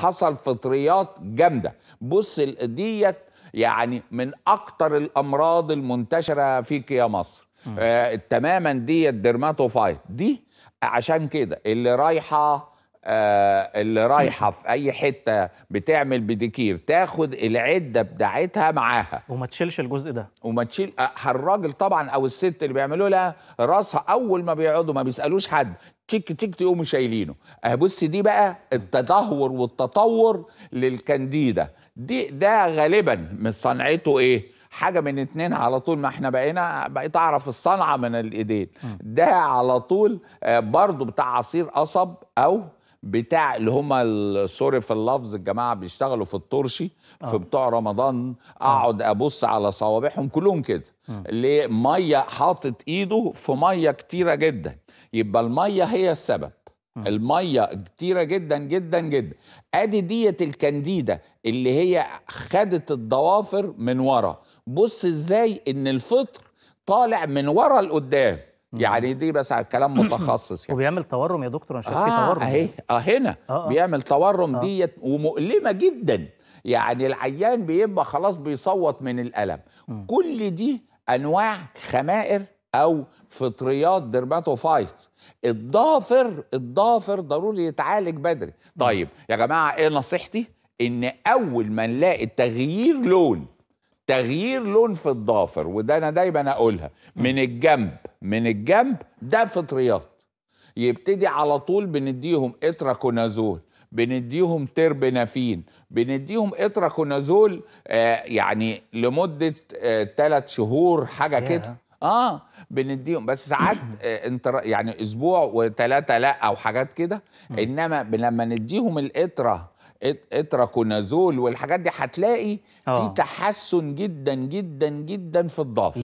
حصل فطريات جامده بص ديت يعني من اكتر الامراض المنتشره فيك يا مصر آه تماما ديت ديرماتوفايت دي عشان كده اللي رايحه آه، اللي رايحه في اي حته بتعمل بديكير تاخد العده بتاعتها معاها وما تشيلش الجزء ده وما تشيل آه، الراجل طبعا او الست اللي بيعملوا لها راسها اول ما بيقعدوا ما بيسالوش حد تشيك تشيك تقوموا شايلينه آه، بص دي بقى التدهور والتطور للكانديدا دي ده غالبا من صنعته ايه حاجه من اتنين على طول ما احنا بقينا بقيت اعرف الصنعه من الايدين ده على طول برضو بتاع عصير قصب او بتاع اللي هم سوري في اللفظ الجماعه بيشتغلوا في الطرشي في آه. بتوع رمضان آه. اقعد ابص على صوابعهم كلهم كده آه. ليه ميه حاطط ايده في ميه كتيره جدا يبقى الميه هي السبب الميه كتيره جدا جدا جدا ادي ديت الكنديده اللي هي خدت الضوافر من ورا بص ازاي ان الفطر طالع من ورا لقدام يعني دي بس على كلام متخصص يعني وبيعمل تورم يا دكتور انا شايف آه تورم اهي يعني. اه هنا آه آه. بيعمل تورم آه. ديت ومؤلمه جدا يعني العيان بيبقى خلاص بيصوت من الالم م. كل دي انواع خمائر او فطريات درماتوفايت الضافر الضافر ضروري يتعالج بدري طيب يا جماعه ايه نصيحتي ان اول ما نلاقي تغيير لون تغيير لون في الضافر وده انا دايما اقولها من الجنب من الجنب ده فطريات يبتدي على طول بنديهم اتراكونازول بنديهم تربنافين بنديهم اتراكونازول آه يعني لمده ثلاث آه، شهور حاجه كده اه بنديهم بس ساعات آه، انت يعني اسبوع وثلاثه لا او حاجات كده انما لما نديهم الاترا كونازول والحاجات دي هتلاقي في آه. تحسن جدا جدا جدا في الضغط